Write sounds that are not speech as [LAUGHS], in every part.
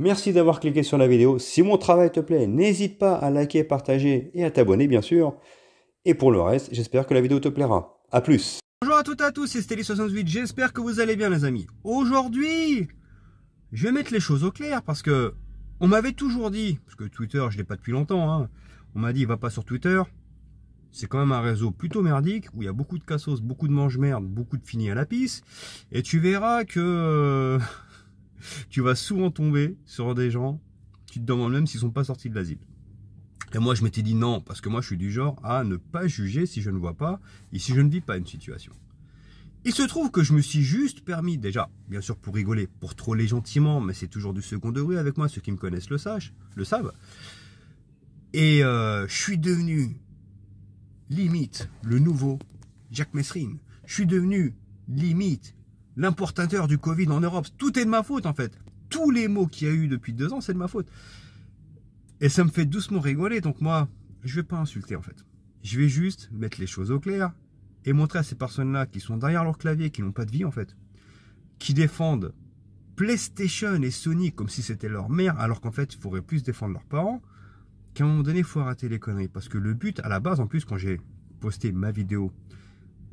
Merci d'avoir cliqué sur la vidéo. Si mon travail te plaît, n'hésite pas à liker, partager et à t'abonner bien sûr. Et pour le reste, j'espère que la vidéo te plaira. A plus Bonjour à toutes et à tous, c'est Stélie68, j'espère que vous allez bien les amis. Aujourd'hui, je vais mettre les choses au clair parce que on m'avait toujours dit, parce que Twitter je l'ai pas depuis longtemps, hein, on m'a dit va pas sur Twitter, c'est quand même un réseau plutôt merdique où il y a beaucoup de cassos, beaucoup de mange-merde, beaucoup de finis à la pisse. Et tu verras que tu vas souvent tomber sur des gens, tu te demandes même s'ils sont pas sortis de l'asile. Et moi, je m'étais dit non, parce que moi, je suis du genre à ne pas juger si je ne vois pas et si je ne vis pas une situation. Il se trouve que je me suis juste permis, déjà, bien sûr pour rigoler, pour troller gentiment, mais c'est toujours du second degré avec moi, ceux qui me connaissent le, le savent. Et euh, je suis devenu limite le nouveau Jack Messrine. Je suis devenu limite l'importateur du Covid en Europe. Tout est de ma faute en fait. Tous les mots qu'il y a eu depuis deux ans, c'est de ma faute. Et ça me fait doucement rigoler. Donc moi, je vais pas insulter en fait. Je vais juste mettre les choses au clair et montrer à ces personnes-là qui sont derrière leur clavier, qui n'ont pas de vie en fait, qui défendent PlayStation et Sony comme si c'était leur mère, alors qu'en fait, il faudrait plus défendre leurs parents, qu'à un moment donné, il faut arrêter les conneries. Parce que le but, à la base, en plus, quand j'ai posté ma vidéo,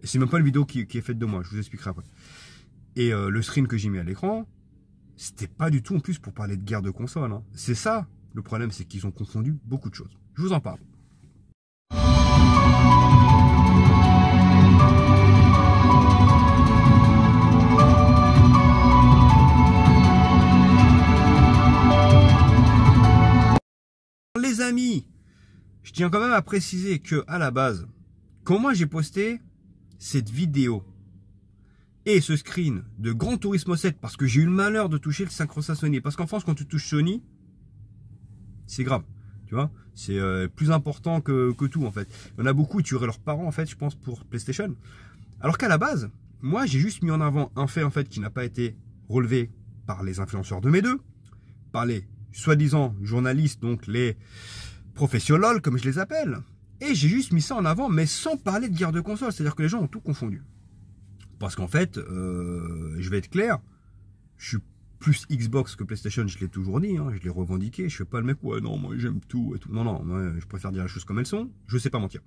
c'est même pas une vidéo qui est faite de moi, je vous expliquerai après. Et euh, le screen que j'ai mis à l'écran, c'était pas du tout en plus pour parler de guerre de console. Hein. C'est ça, le problème, c'est qu'ils ont confondu beaucoup de choses. Je vous en parle. Les amis, je tiens quand même à préciser que à la base, quand moi j'ai posté cette vidéo et ce screen de Grand Tourisme 7 parce que j'ai eu le malheur de toucher le synchro Sony. Parce qu'en France, quand tu touches Sony, c'est grave. Tu vois, c'est euh, plus important que, tout en fait. Il y en a beaucoup, qui tueraient leurs parents en fait, je pense, pour PlayStation. Alors qu'à la base, moi j'ai juste mis en avant un fait en fait qui n'a pas été relevé par les influenceurs de mes deux, par les soi-disant journalistes, donc les professionnels comme je les appelle. Et j'ai juste mis ça en avant, mais sans parler de guerre de console. C'est-à-dire que les gens ont tout confondu. Parce qu'en fait, euh, je vais être clair, je suis plus Xbox que PlayStation, je l'ai toujours dit, hein, je l'ai revendiqué, je fais pas le mec, ouais non, moi j'aime tout et tout. Non, non, moi, je préfère dire les choses comme elles sont, je sais pas mentir.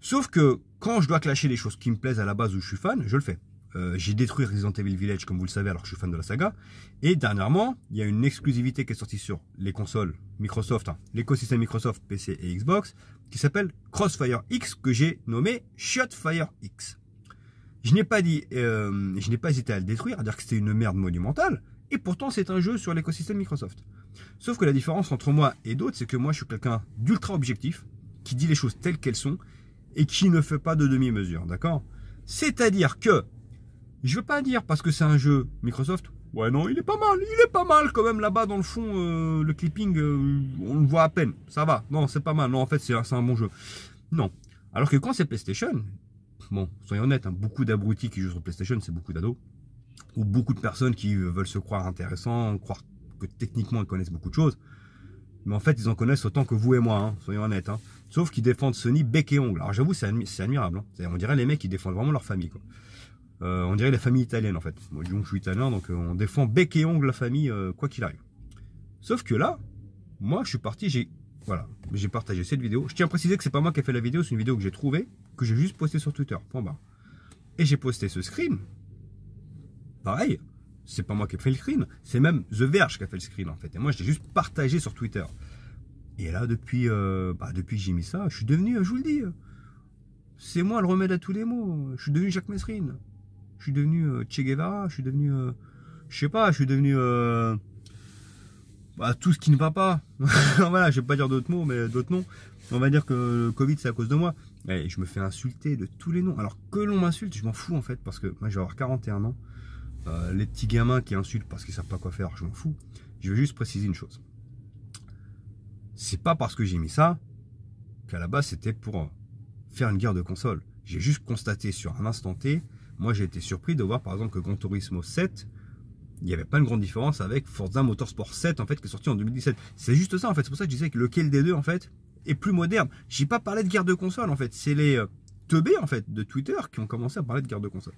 Sauf que quand je dois clasher les choses qui me plaisent à la base où je suis fan, je le fais. Euh, j'ai détruit Resident Evil Village, comme vous le savez, alors que je suis fan de la saga. Et dernièrement, il y a une exclusivité qui est sortie sur les consoles Microsoft, hein, l'écosystème Microsoft, PC et Xbox, qui s'appelle Crossfire X, que j'ai nommé Shotfire X. Je n'ai pas dit, euh, je n'ai pas hésité à le détruire, à dire que c'était une merde monumentale. Et pourtant, c'est un jeu sur l'écosystème Microsoft. Sauf que la différence entre moi et d'autres, c'est que moi, je suis quelqu'un d'ultra objectif, qui dit les choses telles qu'elles sont et qui ne fait pas de demi-mesure, d'accord C'est-à-dire que je ne veux pas dire parce que c'est un jeu Microsoft. Ouais, non, il est pas mal, il est pas mal quand même là-bas dans le fond. Euh, le clipping, euh, on le voit à peine. Ça va, non, c'est pas mal. Non, en fait, c'est un bon jeu. Non. Alors que quand c'est PlayStation, bon, soyons honnêtes, hein, beaucoup d'abrutis qui jouent sur PlayStation, c'est beaucoup d'ados, ou beaucoup de personnes qui euh, veulent se croire intéressants, croire que techniquement ils connaissent beaucoup de choses, mais en fait ils en connaissent autant que vous et moi, hein, soyons honnêtes. Hein. Sauf qu'ils défendent Sony bec et ongle. Alors j'avoue, c'est admirable. On dirait les mecs qui défendent vraiment leur famille. Euh, on dirait la famille italienne, en fait. Moi, je suis italien, donc euh, on défend bec et ongle la famille, quoi qu'il arrive. Sauf que là, moi je suis parti, j'ai voilà, j'ai partagé cette vidéo. Je tiens à préciser que c'est pas moi qui ai fait la vidéo, c'est une vidéo que j'ai trouvée, que j'ai juste postée sur Twitter, point barre. Et j'ai posté ce scream. Pareil, c'est pas moi qui ai fait le screen, c'est même The Verge qui a fait le screen en fait. Et moi, j'ai juste partagé sur Twitter. Et là, depuis, euh, bah, depuis que j'ai mis ça, je suis devenu, je vous le dis, c'est moi le remède à tous les maux. Je suis devenu Jacques Mesrine. Je suis devenu euh, Che Guevara. Je suis devenu, euh, je sais pas, je suis devenu bah, tout ce qui ne va pas. [LAUGHS] voilà, je vais pas dire d'autres mots, mais d'autres noms. On va dire que le Covid, c'est à cause de moi. Et je me fais insulter de tous les noms. Alors que l'on m'insulte, je m'en fous en fait, parce que moi, je vais avoir 41 ans. Euh, les petits gamins qui insultent parce qu'ils savent pas quoi faire, je m'en fous. Je veux juste préciser une chose. C'est pas parce que j'ai mis ça qu'à la base c'était pour euh, faire une guerre de console. J'ai juste constaté sur un instant T, moi j'ai été surpris de voir par exemple que Gran Turismo 7 il n'y avait pas une grande différence avec Forza Motorsport 7 en fait qui est sorti en 2017. C'est juste ça en fait, c'est pour ça que je disais que lequel des deux en fait est plus moderne. J'ai pas parlé de guerre de console en fait, c'est les euh, teubés en fait de Twitter qui ont commencé à parler de guerre de console.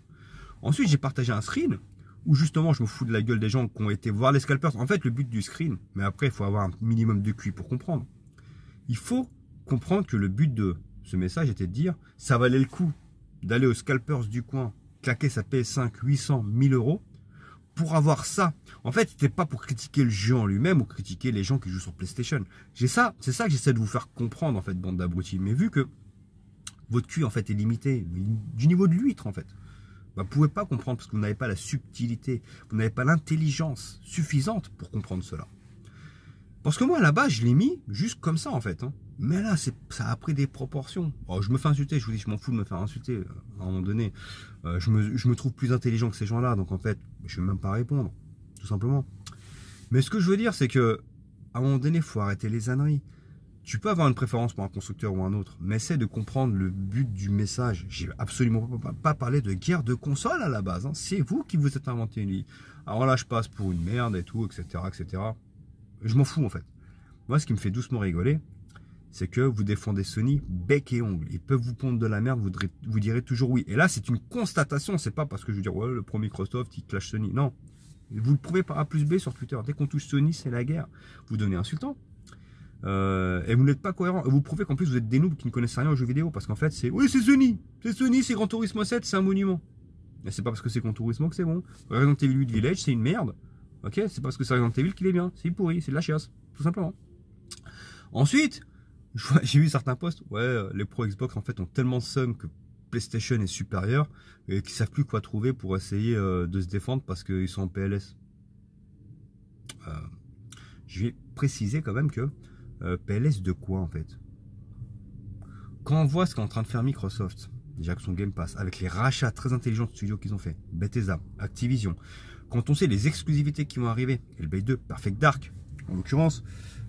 Ensuite, j'ai partagé un screen où justement je me fous de la gueule des gens qui ont été voir les scalpers. En fait, le but du screen, mais après il faut avoir un minimum de QI pour comprendre. Il faut comprendre que le but de ce message était de dire ça valait le coup d'aller aux scalpers du coin, claquer sa PS5 800 1000 euros pour avoir ça. En fait, c'était pas pour critiquer le jeu en lui-même ou critiquer les gens qui jouent sur PlayStation. J'ai ça, c'est ça que j'essaie de vous faire comprendre en fait, bande d'abrutis. Mais vu que votre cul en fait est limité, du niveau de l'huître en fait, bah, vous ne pouvez pas comprendre parce que vous n'avez pas la subtilité, vous n'avez pas l'intelligence suffisante pour comprendre cela. Parce que moi là-bas, je l'ai mis juste comme ça en fait. Hein. Mais là, ça a pris des proportions. Oh, je me fais insulter, je vous dis, je m'en fous de me faire insulter euh, à un moment donné. Euh, je, me, trouve plus intelligent que ces gens-là, donc en fait, je ne vais même pas répondre, tout simplement. Mais ce que je veux dire, c'est que à un moment donné, il faut arrêter les âneries. Tu peux avoir une préférence pour un constructeur ou un autre, mais essaie de comprendre le but du message. J'ai absolument pas parlé de guerre de console à la base. Hein. C'est vous qui vous êtes inventé une vie. Alors là, je passe pour une merde et tout, etc., etc. Je m'en fous en fait. Moi, ce qui me fait doucement rigoler, c'est que vous défendez Sony bec et ongle. Ils peuvent vous pondre de la merde, vous, direz, vous direz toujours oui. Et là, c'est une constatation, c'est pas parce que je veux dire, ouais, le premier Microsoft, il clash Sony. Non. Vous le prouvez par A plus B sur Twitter. Dès qu'on touche Sony, c'est la guerre. Vous donnez insultant. Euh, et vous n'êtes pas cohérent. Et vous prouvez qu'en plus, vous êtes des noobs qui ne connaissent rien aux jeux vidéo. Parce qu'en fait, c'est oui, c'est Sony. C'est Sony, c'est Grand Turismo 7, c'est un monument. Mais c'est pas parce que c'est Grand Turismo que c'est bon. Resident Evil 8 Village, c'est une merde. Ok, c'est parce que c'est Resident Evil qu'il est bien. C'est pourri, c'est de la chiasse. Tout simplement. Ensuite, [LAUGHS] J'ai vu certains posts, ouais, euh, les pro Xbox en fait ont tellement de somme que PlayStation est supérieur et qu'ils savent plus quoi trouver pour essayer euh, de se défendre parce qu'ils sont en PLS. Euh, je vais préciser quand même que PLS de quoi en fait Quand on voit ce qu'est en train de faire Microsoft, déjà que son Game Pass, avec les rachats très intelligents de studios qu'ils ont fait, Bethesda, Activision, quand on sait les exclusivités qui vont arriver, LB2, Perfect Dark, en l'occurrence,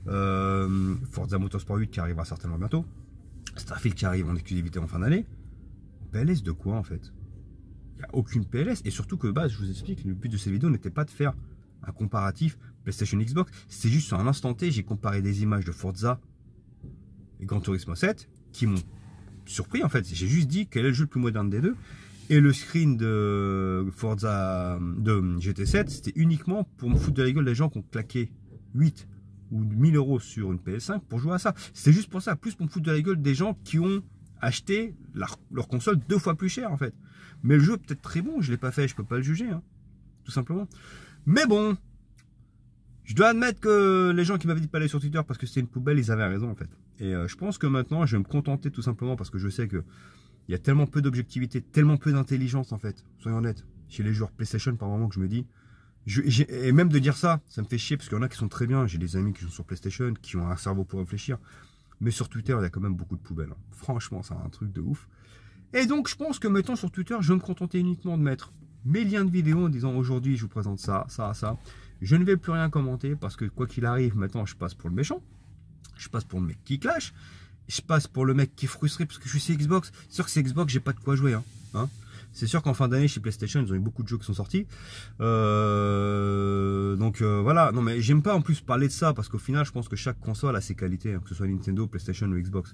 euh, Forza Motorsport 8 qui arrivera certainement bientôt, Starfield qui arrive en exclusivité en fin d'année. PLS de quoi en fait Il n'y a aucune PLS. Et surtout que bah, je vous explique, le but de ces vidéos n'était pas de faire un comparatif PlayStation Xbox. C'est juste sur un instant T, j'ai comparé des images de Forza et Gran Turismo 7 qui m'ont surpris en fait. J'ai juste dit quel est le jeu le plus moderne des deux. Et le screen de Forza de GT7, c'était uniquement pour me foutre de la gueule des gens qui ont claqué 8 ou 1000 euros sur une PS5 pour jouer à ça. C'est juste pour ça, plus pour me foutre de la gueule des gens qui ont acheté leur, console deux fois plus cher en fait. Mais le jeu est peut-être très bon, je ne l'ai pas fait, je peux pas le juger, hein, tout simplement. Mais bon, je dois admettre que les gens qui m'avaient dit de pas aller sur Twitter parce que c'était une poubelle, ils avaient raison en fait. Et euh, je pense que maintenant, je vais me contenter tout simplement parce que je sais que il y a tellement peu d'objectivité, tellement peu d'intelligence en fait, soyons honnêtes, chez les joueurs PlayStation par moment que je me dis, et même de dire ça, ça me fait chier parce qu'il y en a qui sont très bien. J'ai des amis qui sont sur PlayStation, qui ont un cerveau pour réfléchir. Mais sur Twitter, il y a quand même beaucoup de poubelles. Hein. Franchement, c'est un truc de ouf. Et donc, je pense que maintenant sur Twitter, je vais me contenter uniquement de mettre mes liens de vidéos en disant aujourd'hui, je vous présente ça, ça, ça. Je ne vais plus rien commenter parce que quoi qu'il arrive, maintenant, je passe pour le méchant. Je passe pour le mec qui clash. Je passe pour le mec qui est frustré parce que je suis Xbox. Sûr que c'est Xbox, j'ai pas de quoi jouer. hein, hein? C'est sûr qu'en fin d'année chez PlayStation, ils ont eu beaucoup de jeux qui sont sortis. Euh, donc euh, voilà, non mais j'aime pas en plus parler de ça parce qu'au final, je pense que chaque console a ses qualités, hein, que ce soit Nintendo, PlayStation ou Xbox.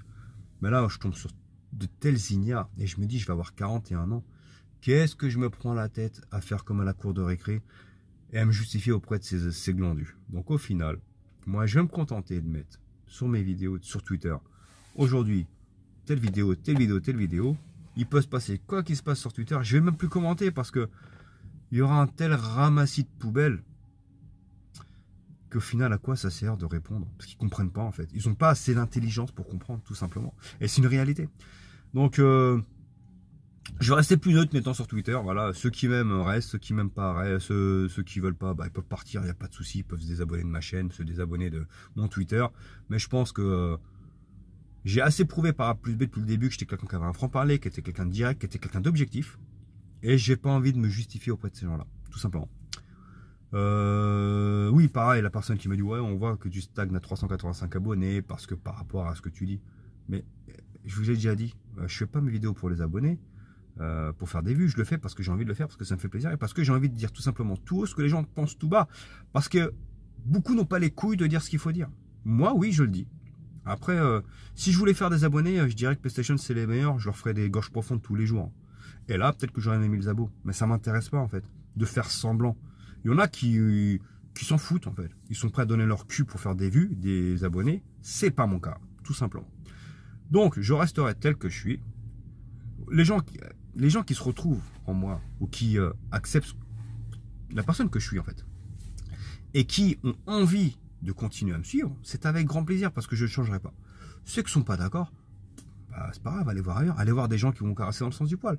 Mais là, je tombe sur de tels ignares et je me dis, je vais avoir 41 ans. Qu'est-ce que je me prends la tête à faire comme à la cour de récré et à me justifier auprès de ces, ces glandus Donc au final, moi, je vais me contenter de mettre sur mes vidéos, sur Twitter, aujourd'hui, telle vidéo, telle vidéo, telle vidéo, il peut se passer quoi qu'il se passe sur Twitter. Je vais même plus commenter parce que il y aura un tel ramassis de poubelles qu'au final, à quoi ça sert de répondre Parce qu'ils comprennent pas en fait. Ils n'ont pas assez d'intelligence pour comprendre, tout simplement. Et c'est une réalité. Donc, euh, je vais rester plus neutre mettant sur Twitter. Voilà, ceux qui m'aiment restent, ceux qui m'aiment pas restent, ceux, qui veulent pas, bah, ils peuvent partir, il n'y a pas de souci, ils peuvent se désabonner de ma chaîne, se désabonner de mon Twitter. Mais je pense que euh, j'ai assez prouvé par A plus B depuis le début que j'étais quelqu'un qui avait un franc-parler, qui était quelqu'un de direct, qui était quelqu'un d'objectif. Et j'ai pas envie de me justifier auprès de ces gens-là, tout simplement. Euh, oui, pareil, la personne qui me dit Ouais, on voit que tu stagnes à 385 abonnés parce que par rapport à ce que tu dis. Mais je vous ai déjà dit, euh, je fais pas mes vidéos pour les abonnés, euh, pour faire des vues. Je le fais parce que j'ai envie de le faire, parce que ça me fait plaisir et parce que j'ai envie de dire tout simplement tout haut ce que les gens pensent tout bas. Parce que beaucoup n'ont pas les couilles de dire ce qu'il faut dire. Moi, oui, je le dis. Après, euh, si je voulais faire des abonnés, euh, je dirais que PlayStation c'est les meilleurs, je leur ferais des gorges profondes tous les jours. Et là, peut-être que j'aurais aimé les abos. Mais ça m'intéresse pas en fait, de faire semblant. Il y en a qui, qui s'en foutent en fait. Ils sont prêts à donner leur cul pour faire des vues, des abonnés. C'est pas mon cas, tout simplement. Donc, je resterai tel que je suis. Les gens, les gens qui se retrouvent en moi ou qui euh, acceptent la personne que je suis en fait et qui ont envie de continuer à me suivre, c'est avec grand plaisir parce que je ne changerai pas. Ceux qui sont pas d'accord, bah, c'est pas grave, allez voir ailleurs, allez voir des gens qui vont caresser dans le sens du poil.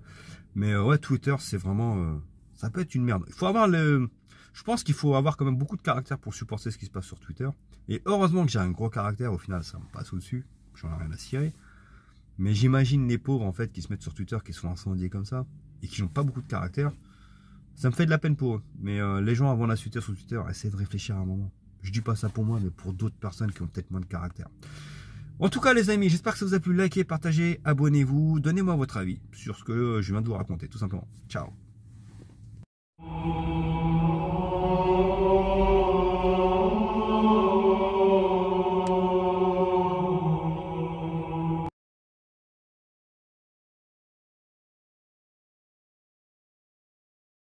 Mais euh, ouais, Twitter, c'est vraiment, euh, ça peut être une merde. Il faut avoir le, je pense qu'il faut avoir quand même beaucoup de caractère pour supporter ce qui se passe sur Twitter. Et heureusement que j'ai un gros caractère, au final, ça me passe au-dessus, j'en ai rien à cirer. Mais j'imagine les pauvres en fait qui se mettent sur Twitter, qui sont incendiés comme ça et qui n'ont pas beaucoup de caractère. Ça me fait de la peine pour eux. Mais euh, les gens avant d'insulter sur Twitter, essayent de réfléchir un moment. Je dis pas ça pour moi, mais pour d'autres personnes qui ont peut-être moins de caractère. En tout cas, les amis, j'espère que ça vous a plu. Likez, partagez, abonnez-vous, donnez-moi votre avis sur ce que je viens de vous raconter, tout simplement. Ciao.